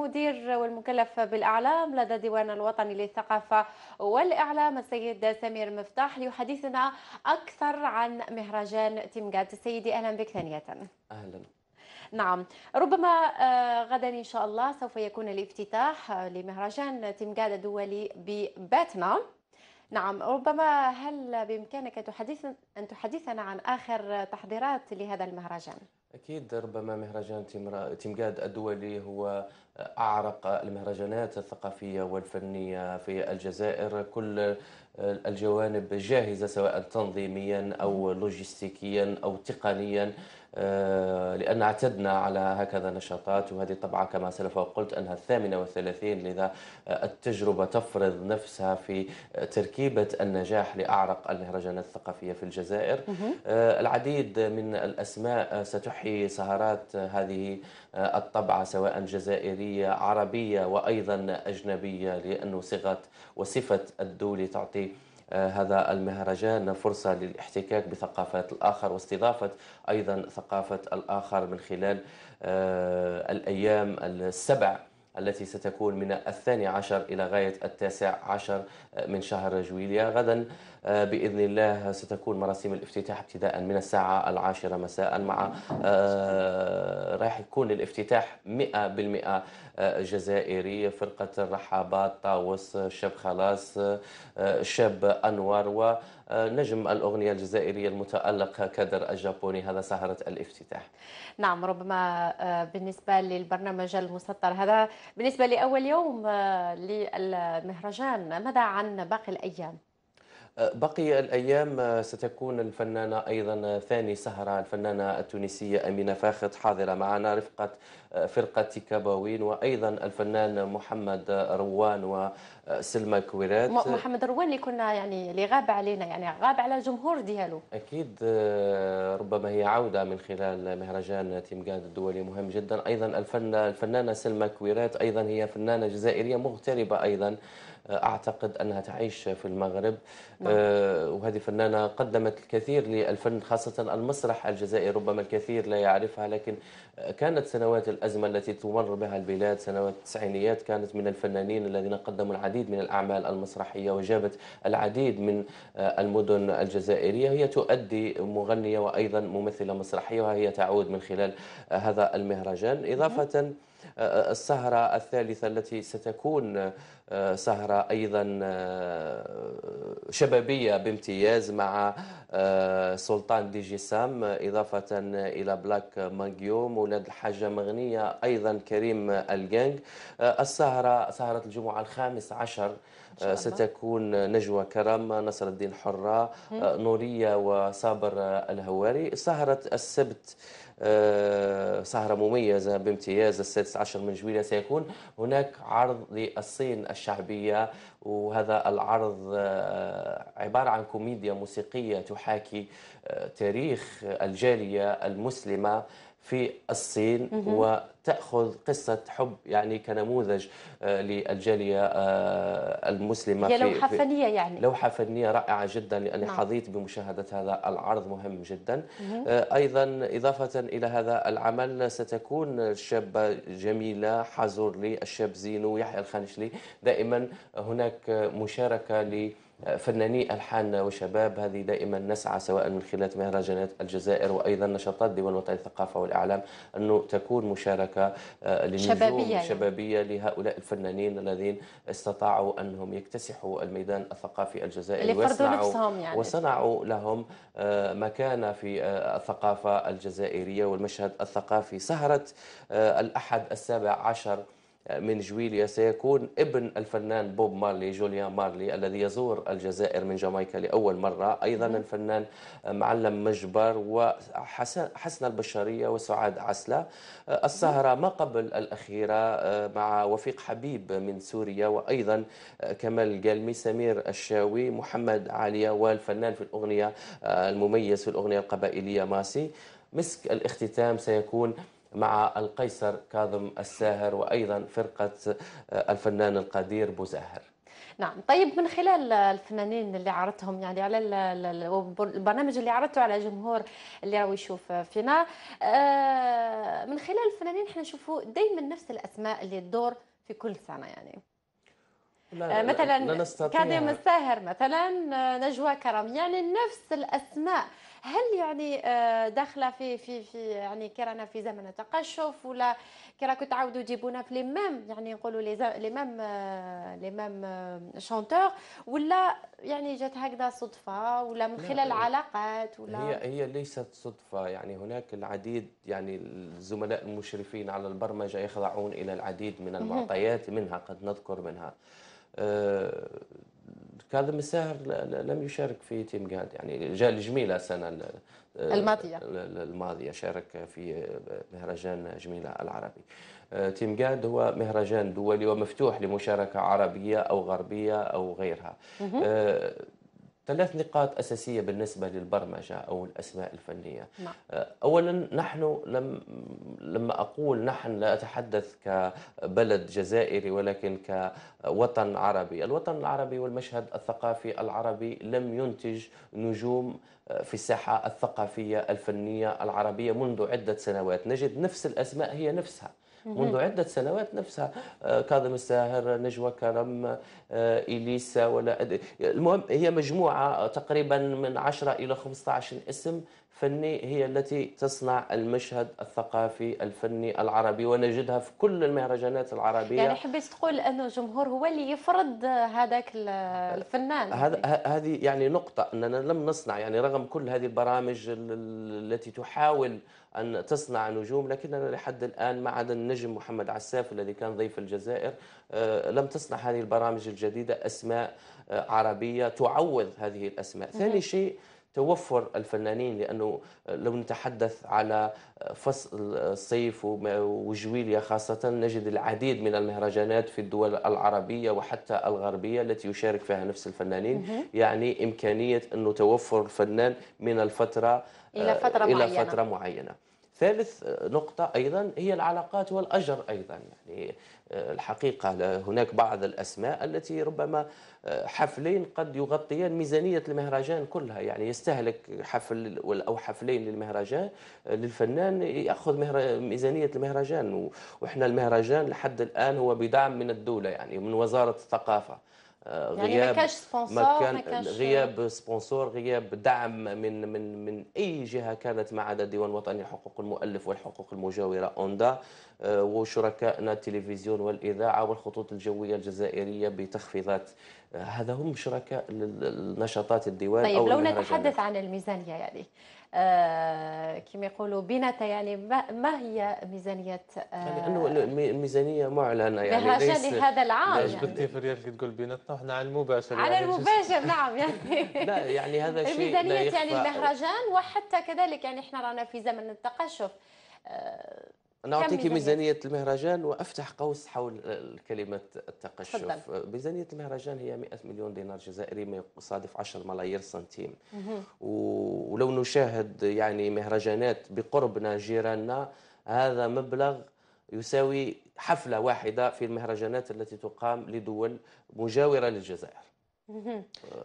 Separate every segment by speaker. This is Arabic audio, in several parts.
Speaker 1: المدير والمكلف بالاعلام لدى ديوان الوطني للثقافه والاعلام السيد سمير مفتاح ليحدثنا اكثر عن مهرجان تيمغات سيدي اهلا بك ثانيه اهلا نعم ربما آه، غدا ان شاء الله سوف يكون الافتتاح لمهرجان تيمغات الدولي بباتنا نعم ربما هل بامكانك تحدث ان تحدثنا عن اخر تحضيرات لهذا المهرجان
Speaker 2: اكيد ربما مهرجان تيمغاد الدولي هو أعرق المهرجانات الثقافية والفنية في الجزائر كل الجوانب جاهزة سواء تنظيميا أو لوجستيكيا أو تقنيا آه، لأن اعتدنا على هكذا نشاطات وهذه طبعا كما سلف وقلت أنها الثامنة والثلاثين لذا التجربة تفرض نفسها في تركيبة النجاح لأعرق المهرجانات الثقافية في الجزائر آه، العديد من الأسماء ستحيي سهرات هذه الطبعة سواء جزائرية عربية وأيضا أجنبية لأنه صيغة وصفة الدولة تعطي آه، هذا المهرجان فرصة للاحتكاك بثقافات الآخر واستضافة أيضا ثقافة الآخر من خلال آه، الأيام السبع التي ستكون من الثاني عشر إلى غاية التاسع عشر آه، من شهر جويليا غدا آه، بإذن الله ستكون مراسم الافتتاح ابتداء من الساعة العاشرة مساء مع آه، راح يكون الافتتاح 100% جزائري فرقة الرحابات طاوس شاب خلاص شاب أنور و نجم الأغنية الجزائرية المتالق كدر الجابوني هذا سهرة الافتتاح
Speaker 1: نعم ربما آه، بالنسبة للبرنامج المسطر هذا بالنسبة لأول يوم آه، للمهرجان ماذا عن باقي الأيام؟
Speaker 2: آه، بقي الأيام ستكون الفنانة أيضا ثاني سهرة الفنانة التونسية أمينة فاخت حاضرة معنا رفقة فرقة كباوين وأيضا الفنان محمد روان وسلمى كويرات محمد
Speaker 1: روان اللي كنا يعني اللي غاب علينا يعني غاب على الجمهور ديالو
Speaker 2: أكيد آه، ربما هي عودة من خلال مهرجان تيمكاد الدولي مهم جدا أيضا الفن الفنانة سلمى كويرات أيضا هي فنانة جزائرية مغتربة أيضا آه، اعتقد انها تعيش في المغرب نعم. آه وهذه فنانه قدمت الكثير للفن خاصه المسرح الجزائري ربما الكثير لا يعرفها لكن آه، كانت سنوات الأزمة التي تمر بها البلاد سنوات التسعينيات كانت من الفنانين الذين قدموا العديد من الأعمال المسرحية وجابت العديد من آه، المدن الجزائرية هي تؤدي مغنية وأيضا ممثلة مسرحية وهي تعود من خلال آه، هذا المهرجان إضافة آه، السهرة الثالثة التي ستكون آه، سهرة أيضا آه، شبابية بامتياز مع آه، سلطان دي جسام إضافة إلى بلاك مانجيوم ولاد الحاجة مغنية أيضا كريم الجانج السهرة سهرة الجمعة الخامس عشر ستكون نجوى كرم نصر الدين حرة نورية وصابر الهواري سهرة السبت آه، سهرة مميزة بامتياز السادس عشر من جويلية سيكون هناك عرض للصين الشعبية وهذا العرض آه، عبارة عن كوميديا موسيقية تحاكي آه، تاريخ الجالية المسلمة في الصين وتأخذ قصة حب يعني كنموذج آه، للجالية المسلمة هي لوحة في
Speaker 1: فنية يعني لوحة
Speaker 2: فنية رائعة جدا لأني نعم. حظيت بمشاهدة هذا العرض مهم جدا أيضا إضافة إلى هذا العمل ستكون الشابة جميلة حزورلي الشاب زينو يحيى الخانشلي دائما هناك هناك مشاركة لفناني الحان وشباب هذه دائما نسعى سواء من خلال مهرجانات الجزائر وأيضا نشاطات ديوان وطني الثقافة والإعلام أنه تكون مشاركة للنجوم آه، شبابية, يعني. شبابية لهؤلاء الفنانين الذين استطاعوا أنهم يكتسحوا الميدان الثقافي الجزائري اللي وصنعوا, يعني. وصنعوا لهم آه، مكانة في آه، الثقافة الجزائرية والمشهد الثقافي سهرة الأحد السابع عشر من جويليا سيكون ابن الفنان بوب مارلي جوليان مارلي الذي يزور الجزائر من جامايكا لأول مرة أيضا نعم. الفنان معلم مجبر وحسن البشرية وسعاد عسلة نعم. السهرة ما قبل الأخيرة آه، مع وفيق حبيب من سوريا وأيضا آه، كمال القلمي سمير الشاوي محمد عليا والفنان في الأغنية آه، المميز في الأغنية القبائلية ماسي مسك الاختتام سيكون مع القيصر كاظم الساهر وأيضا فرقة آه، الفنان القدير بوزاهر
Speaker 1: نعم طيب من خلال الفنانين اللي عرضتهم يعني على البرنامج اللي عرضته على جمهور اللي راهو يشوف فينا آه، من خلال الفنانين احنا نشوفوا دائما نفس الاسماء اللي تدور في كل سنه يعني
Speaker 2: لا آه، مثلا كاظم
Speaker 1: الساهر مثلا نجوى كرم يعني نفس الاسماء هل يعني آه، داخله في في في يعني رانا في زمن التقشف ولا راكو تعاودوا تجيبونا في ليمام يعني نقولوا لي ليمام ليمام شونتور ولا يعني جات هكذا صدفه ولا من خلال آه، علاقات ولا هي
Speaker 2: هي ليست صدفه يعني هناك العديد يعني الزملاء المشرفين على البرمجه يخضعون الى العديد من المعطيات منها قد نذكر منها آه، كاظم الساهر لم يشارك في تيم جاد يعني جاء لجميلة آه، السنة الماضية الماضية شارك في مهرجان جميلة العربي آه، تيم جاد هو مهرجان دولي ومفتوح لمشاركة عربية أو غربية أو غيرها ثلاث نقاط أساسية بالنسبة للبرمجة أو الأسماء الفنية نعم. آه، أولا نحن لم لما أقول نحن لا أتحدث كبلد جزائري ولكن كوطن عربي الوطن العربي والمشهد الثقافي العربي لم ينتج نجوم آه، في الساحة الثقافية الفنية العربية منذ عدة سنوات نجد نفس الأسماء هي نفسها منذ عدة سنوات نفسها آه، كاظم الساهر نجوى كرم آه، إليسا ولا المهم هي مجموعة آه، تقريبا من 10 إلى 15 اسم فني هي التي تصنع المشهد الثقافي الفني العربي ونجدها في كل المهرجانات العربية يعني حبيت
Speaker 1: تقول أنه الجمهور هو اللي يفرض هذاك آه، الفنان
Speaker 2: هذه يعني نقطة أننا لم نصنع يعني رغم كل هذه البرامج التي تحاول أن تصنع نجوم لكننا لحد الآن ما عدا النجم محمد عساف الذي كان ضيف الجزائر آه، لم تصنع هذه البرامج الجديدة أسماء آه، عربية تعوض هذه الأسماء ثاني شيء توفر الفنانين لانه لو نتحدث على فصل الصيف وجويليا خاصه نجد العديد من المهرجانات في الدول العربيه وحتى الغربيه التي يشارك فيها نفس الفنانين يعني امكانيه انه توفر الفنان من الفتره
Speaker 1: الى فتره آه، الى معينه, فترة
Speaker 2: معينة. ثالث نقطة أيضا هي العلاقات والأجر أيضا يعني الحقيقة هناك بعض الأسماء التي ربما آه، حفلين قد يغطيان ميزانية المهرجان كلها يعني يستهلك حفل أو حفلين للمهرجان آه، للفنان يأخذ ميزانية المهرجان وإحنا المهرجان لحد الآن هو بدعم من الدولة يعني من وزارة الثقافة آه، يعني غياب يعني سبونسور ما كان غياب سبونسور غياب دعم من من من اي جهه كانت ما عدا الديوان الوطني لحقوق المؤلف والحقوق المجاوره اوندا آه، وشركائنا التلفزيون والاذاعه والخطوط الجويه الجزائريه بتخفيضات آه، هذا هم شركاء نشاطات الديوان طيب أو لو نتحدث
Speaker 1: عن الميزانيه يعني آه، كما يقولوا بنت يعني ما هي ميزانيه لانه
Speaker 3: يعني آه، الميزانيه معلنه يعني بهرجه لهذا العام يعني بدي في ريال تقول بنتنا احنا على المباشر على يعني المباشر
Speaker 1: نعم يعني لا يعني هذا شيء الميزانيه يعني المهرجان وحتى كذلك يعني احنا رانا في زمن التقشف آه، أنا أعطيك ميزانية
Speaker 2: المهرجان وأفتح قوس حول كلمة التقشف تفضل. ميزانية المهرجان هي 100 مليون دينار جزائري ما يصادف 10 ملايير سنتيم ولو نشاهد يعني مهرجانات بقربنا جيراننا هذا مبلغ يساوي حفلة واحدة في
Speaker 3: المهرجانات التي تقام لدول مجاورة للجزائر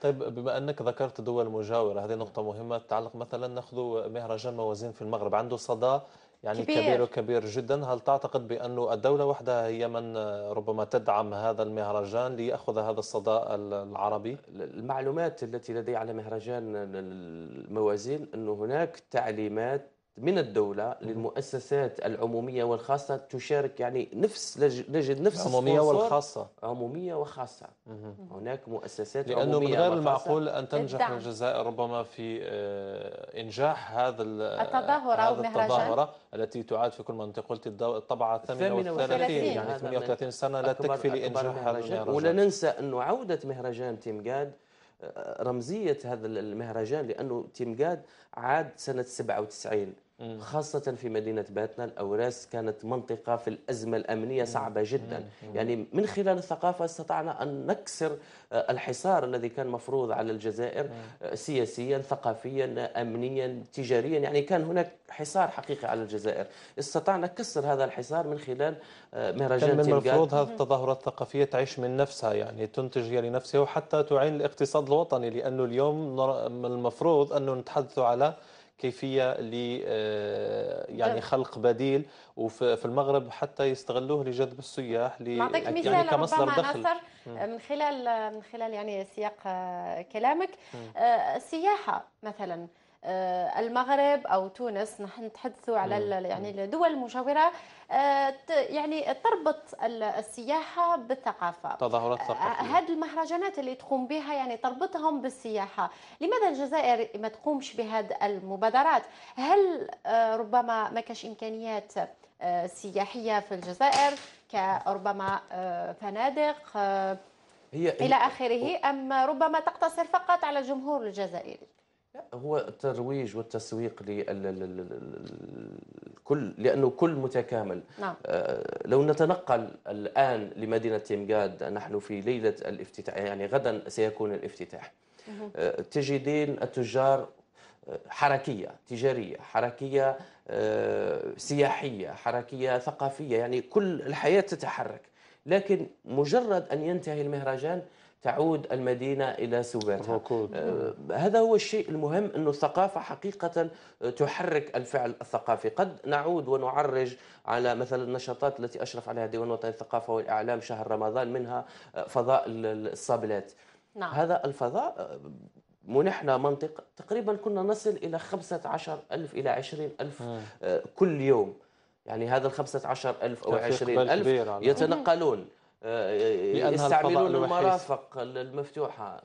Speaker 3: طيب بما انك ذكرت دول مجاوره هذه نقطه مهمه تتعلق مثلا ناخذ مهرجان موازين في المغرب عنده صدى يعني كبير. كبير وكبير جدا هل تعتقد بأن الدولة وحدها هي من آه، ربما تدعم هذا المهرجان ليأخذ هذا الصداء العربي؟ المعلومات التي لدي على مهرجان الموازين أن هناك تعليمات من
Speaker 2: الدولة للمؤسسات العمومية والخاصة تشارك يعني نفس نجد نفس العمومية والخاصة عمومية وخاصة هناك مؤسسات لأنه من غير المعقول أن تنجح الدعم.
Speaker 3: الجزائر ربما في آه، إنجاح هذا التظاهرة هذا التظاهرة التي تعاد في كل منطقة قلت الطبعة الثامنة والثلاثين يعني 38 سنة لا تكفي لإنجاح هذا المهرجان ولا
Speaker 2: ننسى أنه عودة مهرجان تيمقاد آه، رمزية هذا المهرجان لأنه تيمقاد عاد سنة 97 خاصة في مدينة باتنا الأوراس كانت منطقة في الأزمة الأمنية صعبة جدا يعني من خلال الثقافة استطعنا أن نكسر آه، الحصار الذي كان مفروض على الجزائر آه، سياسيا ثقافيا أمنيا تجاريا يعني كان هناك حصار حقيقي على الجزائر استطعنا كسر هذا الحصار من خلال آه، مهرجان كان من المفروض هذه
Speaker 3: التظاهرات الثقافية تعيش من نفسها يعني تنتج هي لنفسها وحتى تعين الاقتصاد الوطني لأنه اليوم من المفروض أنه نتحدث على كيفيه ل آه، يعني أه. خلق بديل وفي المغرب حتى يستغلوه لجذب السياح ل يعني كمصدر دخل نصر آه، من
Speaker 1: خلال من خلال يعني سياق كلامك السياحه مثلا المغرب او تونس نحن نتحدثوا على يعني الدول المجاوره يعني تربط السياحه بالثقافه
Speaker 3: تظاهرات آه، ثقافيه
Speaker 1: هذه المهرجانات اللي تقوم بها يعني تربطهم بالسياحه لماذا الجزائر ما تقومش بهذه المبادرات هل آه، ربما ما كاش امكانيات آه، سياحيه في الجزائر كربما فنادق هي الى اخره ام ربما تقتصر فقط على الجمهور الجزائري
Speaker 2: لا هو الترويج والتسويق للكل لانه كل متكامل نعم. آه، لو نتنقل الان لمدينه تيمغاد نحن في ليله الافتتاح يعني غدا سيكون الافتتاح آه، تجدين التجار آه، حركيه تجاريه حركيه سياحيه حركيه ثقافيه يعني كل الحياه تتحرك لكن مجرد ان ينتهي المهرجان تعود المدينة إلى سباتها آه هذا هو الشيء المهم أن الثقافة حقيقة تحرك الفعل الثقافي قد نعود ونعرج على مثلا النشاطات التي أشرف عليها ديوان وطني الثقافة والإعلام شهر رمضان منها آه، فضاء الصابلات نعم. هذا الفضاء آه، منحنا منطق تقريبا كنا نصل إلى 15 ألف إلى 20 ألف آه، كل يوم يعني هذا ال 15 ألف أو 20 ألف يتنقلون آه، يستعملون المرافق المفتوحة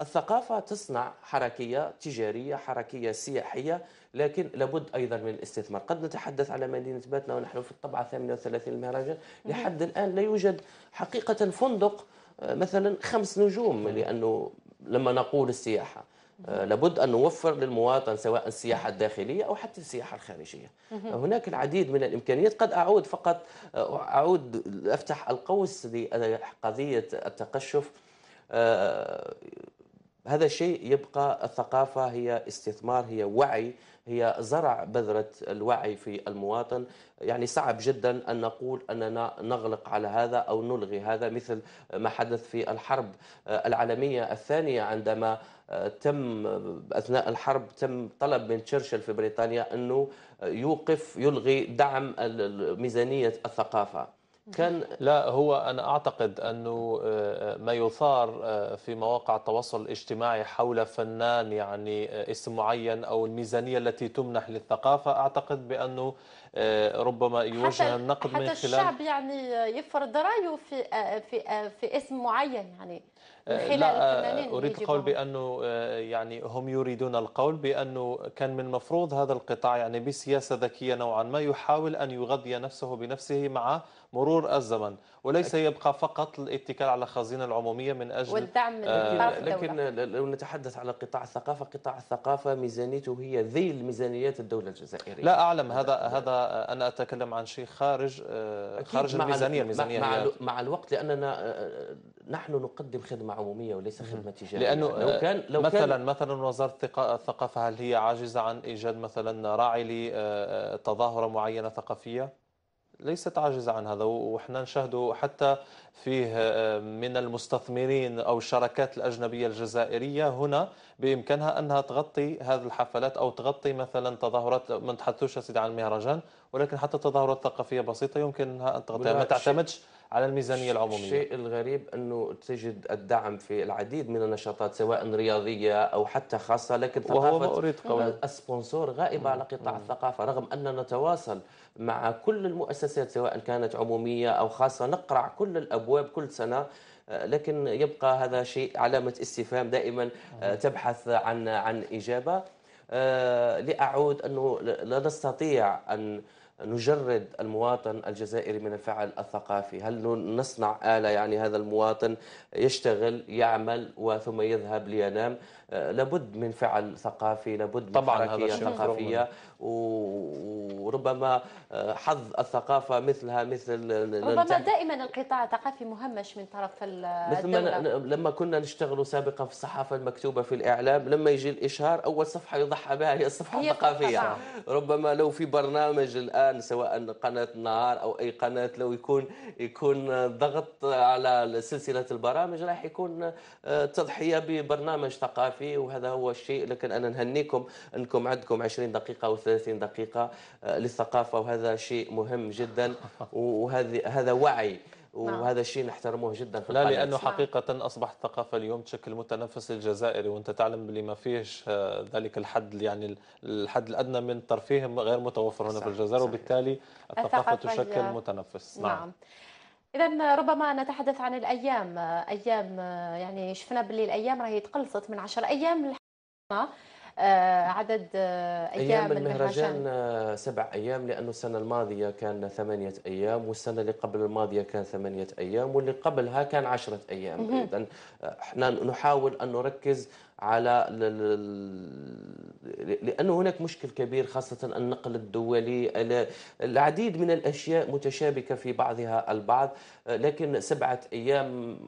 Speaker 2: الثقافة تصنع حركية تجارية حركية سياحية لكن لابد أيضا من الاستثمار قد نتحدث على مدينة باتنا ونحن في الطبعة 38 المهرجان لحد الآن لا يوجد حقيقة فندق آه، مثلا خمس نجوم لأنه لما نقول السياحة آه، لابد أن نوفر للمواطن سواء السياحة الداخلية أو حتى السياحة الخارجية هناك العديد من الإمكانيات قد أعود فقط آه، أعود أفتح القوس لقضية التقشف آه، هذا الشيء يبقى الثقافة هي استثمار هي وعي هي زرع بذرة الوعي في المواطن يعني صعب جدا أن نقول أننا نغلق على هذا أو نلغي هذا مثل ما حدث في الحرب العالمية الثانية عندما تم اثناء الحرب تم طلب من تشرشل في بريطانيا
Speaker 3: انه يوقف يلغي دعم ميزانيه الثقافه كان لا هو انا اعتقد انه آه، ما يثار آه، في مواقع التواصل الاجتماعي حول فنان يعني آه، اسم معين او الميزانيه التي تمنح للثقافه اعتقد بانه ربما يوجه النقد من خلال حتى الشعب
Speaker 1: يعني يفرض رايه في في في اسم معين يعني آه، لا آه، أريد القول
Speaker 3: بأنه آه، يعني هم يريدون القول بأنه كان من المفروض هذا القطاع يعني بسياسة ذكية نوعا ما يحاول أن يغذي نفسه بنفسه مع مرور الزمن وليس يبقى فقط الاتكال على الخزينة العمومية من أجل والدعم من آه لكن لو نتحدث على قطاع الثقافة قطاع الثقافة ميزانيته هي ذيل
Speaker 2: ميزانيات الدولة الجزائرية لا أعلم هذا هذا
Speaker 3: أنا أتكلم عن شيء خارج آه، خارج الميزانية الميزانية مع,
Speaker 2: مع الوقت لأننا آه، آه، نحن نقدم خدمة عمومية وليس خدمة تجارية لأنه لو كان لو مثلا
Speaker 3: كان مثلا وزارة الثقافة هل هي عاجزة عن إيجاد مثلا راعي لتظاهرة معينة ثقافية؟ ليست عاجزة عن هذا وإحنا نشاهد حتى فيه آه، من المستثمرين أو الشركات الأجنبية الجزائرية هنا بإمكانها أنها تغطي هذه الحفلات أو تغطي مثلا تظاهرات ما نتحدثوش سيدي عن المهرجان ولكن حتى تظاهرات ثقافية بسيطة يمكنها أن تغطيها ما تعتمدش على الميزانية العمومية الشيء
Speaker 2: الغريب أنه تجد الدعم في العديد من النشاطات سواء رياضية أو حتى خاصة لكن ثقافة أه، السبونسور غائبة على قطاع الثقافة رغم أننا نتواصل مع كل المؤسسات سواء كانت عمومية أو خاصة نقرع كل الأبواب كل سنة أه، لكن يبقى هذا شيء علامة استفهام دائما أه، تبحث عن عن إجابة لاعود انه لا نستطيع ان نجرد المواطن الجزائري من الفعل الثقافي هل نصنع آلة يعني هذا المواطن يشتغل يعمل وثم يذهب لينام آه، لابد من فعل ثقافي لابد من طبعا حركية ثقافية وربما آه، حظ الثقافة مثلها مثل ربما
Speaker 1: دائما القطاع الثقافي مهمش من طرف الدولة مثل ما
Speaker 2: لما كنا نشتغل سابقا في الصحافة المكتوبة في الإعلام لما يجي الإشهار أول صفحة يضحى بها هي الصفحة الثقافية ربما لو في برنامج الآن الان سواء قناه النهار او اي قناه لو يكون يكون ضغط على سلسله البرامج راح يكون آه، تضحيه ببرنامج ثقافي وهذا هو الشيء لكن انا نهنيكم انكم عندكم 20 دقيقه او 30 دقيقه آه، للثقافه وهذا شيء مهم جدا وهذا وعي نعم. وهذا الشيء نحترموه جدا في لا لانه نعم.
Speaker 3: حقيقه اصبحت الثقافه اليوم تشكل متنفس للجزائري وانت تعلم بلي ما فيش آه، ذلك الحد يعني الحد الادنى من الترفيه غير متوفر هنا صح. في الجزائر صحيح. وبالتالي الثقافه, تشكل تشكل متنفس نعم, نعم.
Speaker 1: اذا ربما نتحدث عن الايام آه، ايام آه، يعني شفنا باللي الايام راهي تقلصت من 10 ايام الحكومه آه، عدد آه، أيام, أيام المهرجان
Speaker 2: آه، سبع أيام لأنه السنة الماضية كان ثمانية أيام والسنة اللي قبل الماضية كان ثمانية أيام واللي قبلها كان عشرة أيام أيضا احنا نحاول أن نركز على لانه هناك مشكل كبير خاصة النقل الدولي العديد من الأشياء متشابكة في بعضها البعض لكن سبعة أيام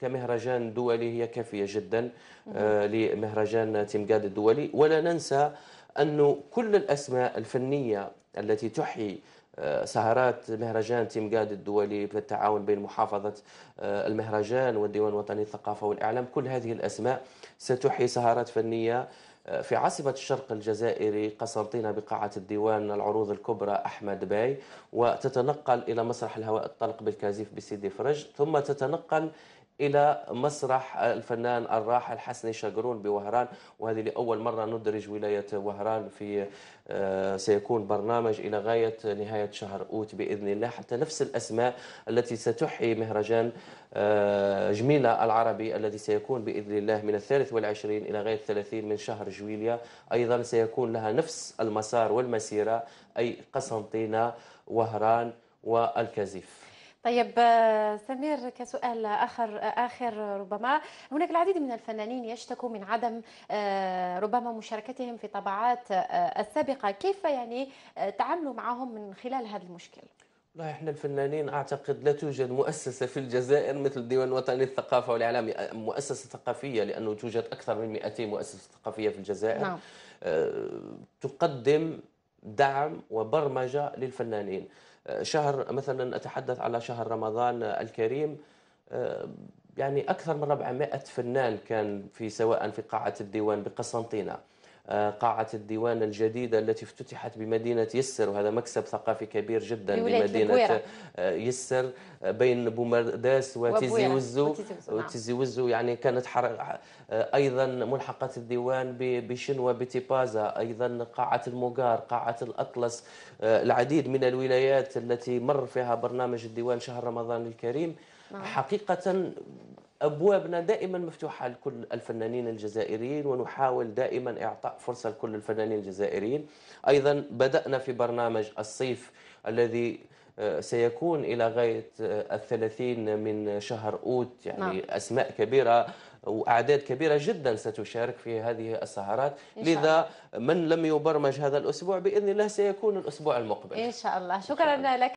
Speaker 2: كمهرجان دولي هي كافية جدا آه، لمهرجان تمجاد الدولي ولا ننسى أن كل الأسماء الفنية التي تحيي سهرات مهرجان تيمقاد الدولي بالتعاون بين محافظة آه، المهرجان والديوان الوطني للثقافة والإعلام كل هذه الأسماء ستحيي سهرات فنية آه، في عاصمة الشرق الجزائري قسنطينة بقاعة الديوان العروض الكبرى أحمد باي وتتنقل إلى مسرح الهواء الطلق بالكازيف بسيدي فرج ثم تتنقل إلى مسرح الفنان الراحل حسني شاقرون بوهران وهذه لأول مرة ندرج ولاية وهران في آه، سيكون برنامج إلى غاية نهاية شهر أوت بإذن الله حتى نفس الأسماء التي ستحيي مهرجان آه، جميلة العربي الذي سيكون بإذن الله من الثالث والعشرين إلى غاية الثلاثين من شهر جويليا أيضا سيكون لها نفس المسار والمسيرة أي قسنطينة وهران والكازيف
Speaker 1: طيب سمير كسؤال اخر اخر ربما هناك العديد من الفنانين يشتكوا من عدم آه، ربما مشاركتهم في طبعات آه، السابقه كيف يعني آه، تعاملوا معهم من خلال هذا المشكل
Speaker 2: لا احنا الفنانين اعتقد لا توجد مؤسسه في الجزائر مثل الديوان الوطني للثقافه والاعلام مؤسسه ثقافيه لانه توجد اكثر من 200 مؤسسه ثقافيه في الجزائر نعم. تقدم دعم وبرمجه للفنانين شهر مثلا أتحدث على شهر رمضان الكريم آه، يعني أكثر من 400 فنان كان في سواء في قاعة الديوان بقسنطينة قاعة الديوان الجديدة التي افتتحت بمدينة يسر وهذا مكسب ثقافي كبير جدا لمدينة آه، يسر آه، بين بومرداس وتيزي وزو وتيزي وزو نعم. يعني كانت آه، أيضا ملحقة الديوان بشنوة بتيبازا أيضا قاعة الموغار قاعة الأطلس العديد من الولايات التي مر فيها برنامج الديوان شهر رمضان الكريم نعم. حقيقة ابوابنا دائما مفتوحه لكل الفنانين الجزائريين ونحاول دائما اعطاء فرصه لكل الفنانين الجزائريين ايضا بدانا في برنامج الصيف الذي آه، سيكون الى غايه آه، الثلاثين من شهر اوت يعني نعم. اسماء كبيره واعداد كبيره جدا ستشارك في هذه السهرات لذا من لم يبرمج هذا الاسبوع باذن الله سيكون الاسبوع المقبل
Speaker 1: ان شاء الله شكرا لك